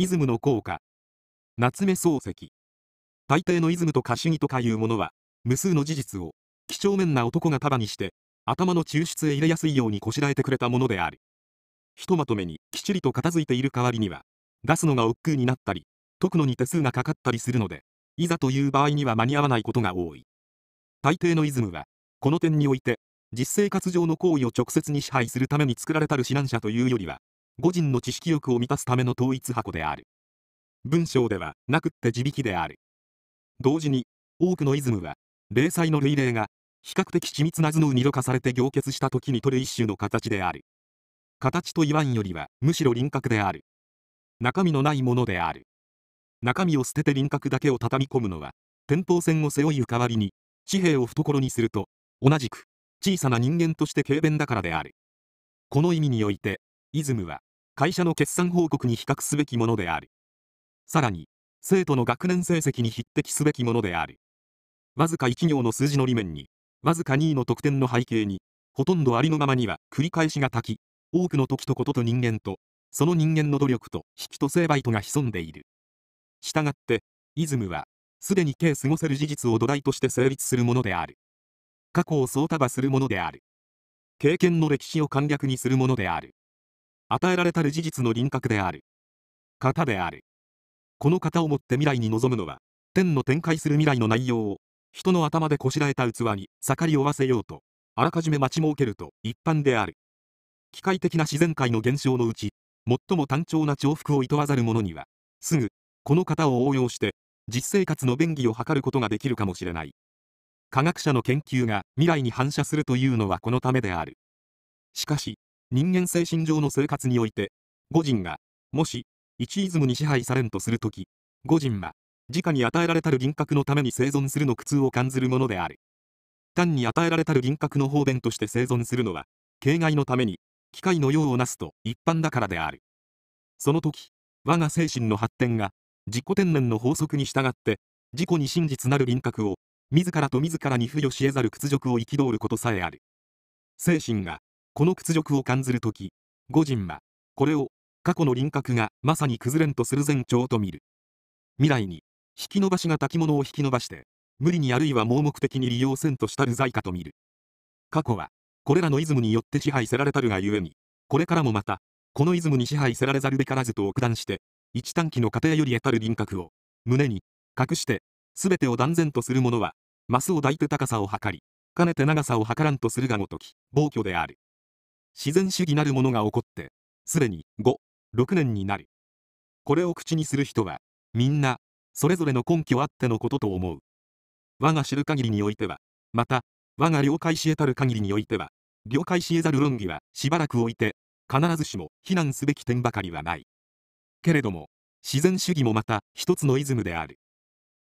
イズムの効果夏目漱石大抵のイズムと歌主義とかいうものは無数の事実を几帳面な男が束にして頭の抽出へ入れやすいようにこしらえてくれたものであるひとまとめにきっちりと片付いている代わりには出すのが億劫になったり解くのに手数がかかったりするのでいざという場合には間に合わないことが多い大抵のイズムはこの点において実生活上の行為を直接に支配するために作られたる指南者というよりは個人の知識欲を満たすための統一箱である文章ではなくって自引きである同時に多くのイズムは零細の類例が比較的緻密な頭脳に度化されて凝結した時に取る一種の形である形と言わんよりはむしろ輪郭である中身のないものである中身を捨てて輪郭だけを畳み込むのは天保線を背負い代わりに紙幣を懐にすると同じく小さな人間として軽便だからであるこの意味においてイズムは会社の決算報告に比較すべきものである。さらに、生徒の学年成績に匹敵すべきものである。わずか1行の数字の裏面に、わずか2位の得点の背景に、ほとんどありのままには繰り返しが滝、多くの時とことと人間と、その人間の努力と引きと成敗とが潜んでいる。したがって、イズムは、すでに計過ごせる事実を土台として成立するものである。過去を総束するものである。経験の歴史を簡略にするものである。与えられたる事実の輪郭である型であるこの型をもって未来に臨むのは天の展開する未来の内容を人の頭でこしらえた器に盛り負わせようとあらかじめ待ち設けると一般である機械的な自然界の現象のうち最も単調な重複をいとわざる者にはすぐこの型を応用して実生活の便宜を図ることができるかもしれない科学者の研究が未来に反射するというのはこのためであるしかし人間精神上の生活において、五人が、もし、一イズムに支配されんとするとき、五人は、直に与えられたる輪郭のために生存するの苦痛を感ずるものである。単に与えられたる輪郭の方便として生存するのは、形骸のために、機械の用をなすと一般だからである。その時、我が精神の発展が、自己天然の法則に従って、自己に真実なる輪郭を、自らと自らに付与し得ざる屈辱を憤ることさえある。精神が、この屈辱を感ずるとき、五人は、これを、過去の輪郭がまさに崩れんとする前兆と見る。未来に、引き伸ばしが滝物を引き伸ばして、無理にあるいは盲目的に利用せんとしたる在かと見る。過去は、これらのイズムによって支配せられたるがゆえに、これからもまた、このイズムに支配せられざるべからずと奥断して、一短期の過程より得たる輪郭を、胸に、隠して、すべてを断然とする者は、マスを抱いて高さを測り、かねて長さを測らんとするがごとき、暴挙である。自然主義なるものが起こってすでに56年になるこれを口にする人はみんなそれぞれの根拠あってのことと思う我が知る限りにおいてはまた我が了解し得たる限りにおいては了解し得ざる論議はしばらく置いて必ずしも非難すべき点ばかりはないけれども自然主義もまた一つのイズムである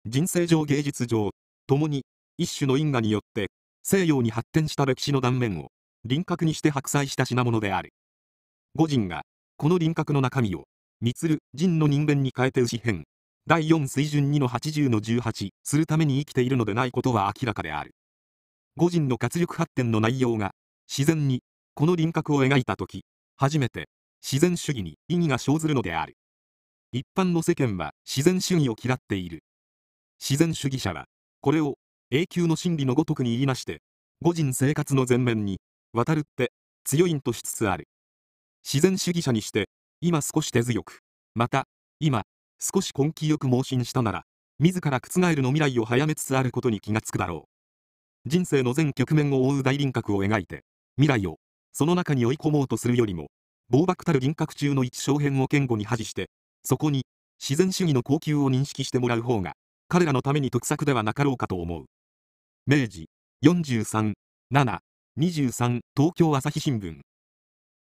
人生上芸術上ともに一種の因果によって西洋に発展した歴史の断面を輪郭にして白菜した品物である。五人が、この輪郭の中身を、につる、人の人間に変えて牛編。第4水準2の80の18するために生きているのでないことは明らかである。五人の活力発展の内容が、自然に、この輪郭を描いたとき、初めて、自然主義に意義が生ずるのである。一般の世間は自然主義を嫌っている。自然主義者は、これを永久の真理のごとくに言いなして、五人生活の前面に渡るって強いんとしつつある自然主義者にして今少し手強くまた今少し根気よく盲信したなら自ら覆るの未来を早めつつあることに気がつくだろう人生の全局面を覆う大輪郭を描いて未来をその中に追い込もうとするよりも暴漠たる輪郭中の一小辺を堅固に恥じしてそこに自然主義の高級を認識してもらう方が彼らのために得策ではなかろうかと思う明治43 7 23東京朝日新聞